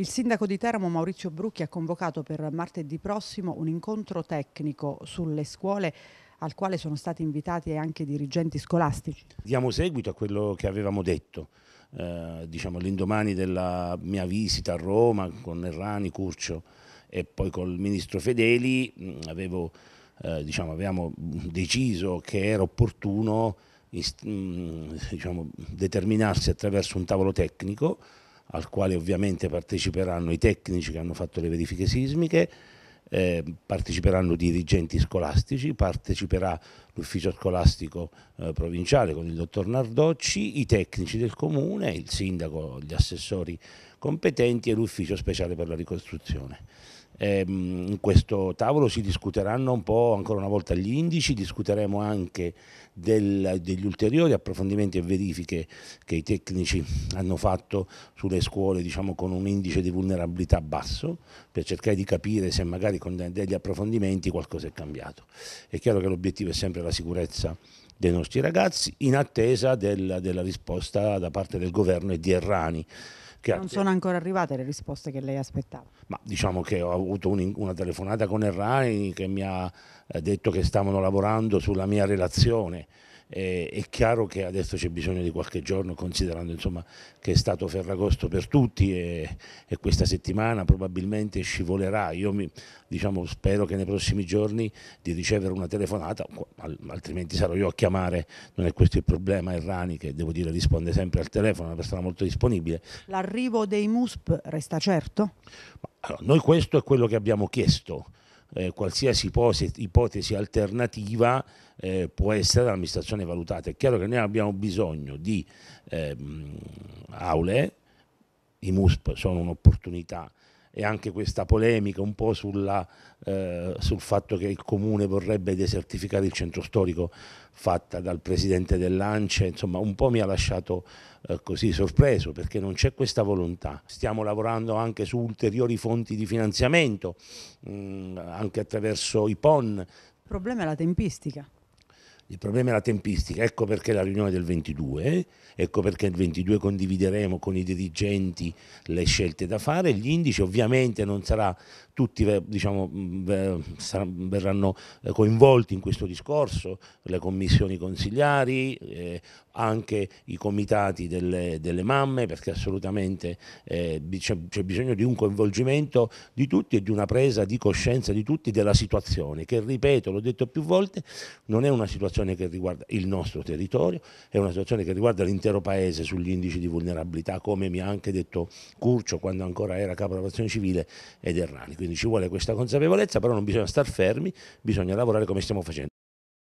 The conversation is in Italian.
Il sindaco di Teramo Maurizio Brucchi ha convocato per martedì prossimo un incontro tecnico sulle scuole al quale sono stati invitati anche dirigenti scolastici. Diamo seguito a quello che avevamo detto. Eh, diciamo, l'indomani della mia visita a Roma con Errani, Curcio e poi col ministro Fedeli mm, avevo, eh, diciamo, avevamo deciso che era opportuno mm, diciamo, determinarsi attraverso un tavolo tecnico al quale ovviamente parteciperanno i tecnici che hanno fatto le verifiche sismiche, eh, parteciperanno dirigenti scolastici, parteciperà l'ufficio scolastico eh, provinciale con il dottor Nardocci, i tecnici del comune, il sindaco, gli assessori competenti e l'ufficio speciale per la ricostruzione. Ehm, in questo tavolo si discuteranno un po' ancora una volta gli indici, discuteremo anche del, degli ulteriori approfondimenti e verifiche che i tecnici hanno fatto sulle scuole diciamo, con un indice di vulnerabilità basso per cercare di capire se magari con degli approfondimenti qualcosa è cambiato. È chiaro che l'obiettivo è sempre la la sicurezza dei nostri ragazzi in attesa del, della risposta da parte del governo e di Errani. non sono ancora arrivate le risposte che lei aspettava. Ma diciamo che ho avuto un, una telefonata con Errani che mi ha eh, detto che stavano lavorando sulla mia relazione eh, è chiaro che adesso c'è bisogno di qualche giorno considerando insomma, che è stato Ferragosto per tutti e, e questa settimana probabilmente scivolerà. Io mi, diciamo, spero che nei prossimi giorni di ricevere una telefonata, altrimenti sarò io a chiamare, non è questo il problema, è Rani che devo dire risponde sempre al telefono, è una persona molto disponibile. L'arrivo dei MUSP resta certo? Ma, allora, noi questo è quello che abbiamo chiesto eh, qualsiasi pose, ipotesi alternativa eh, può essere dall'amministrazione valutata. È chiaro che noi abbiamo bisogno di ehm, aule, i MUSP sono un'opportunità e anche questa polemica un po' sulla, eh, sul fatto che il comune vorrebbe desertificare il centro storico fatta dal presidente dell'Ance, insomma un po' mi ha lasciato eh, così sorpreso perché non c'è questa volontà. Stiamo lavorando anche su ulteriori fonti di finanziamento, mh, mm, anche attraverso i PON. Il problema è la tempistica. Il problema è la tempistica, ecco perché la riunione del 22, ecco perché il 22 condivideremo con i dirigenti le scelte da fare, gli indici ovviamente non sarà, tutti eh, diciamo, mm, verranno eh, coinvolti in questo discorso, le commissioni consigliari, eh, anche i comitati delle, delle mamme, perché assolutamente c'è bisogno di un coinvolgimento di tutti e di una presa di coscienza di tutti della situazione, che ripeto, l'ho detto più volte, non è una situazione situazione che riguarda il nostro territorio, è una situazione che riguarda l'intero Paese sugli indici di vulnerabilità, come mi ha anche detto Curcio quando ancora era capo della protezione civile ed Errani. Quindi ci vuole questa consapevolezza, però non bisogna star fermi, bisogna lavorare come stiamo facendo.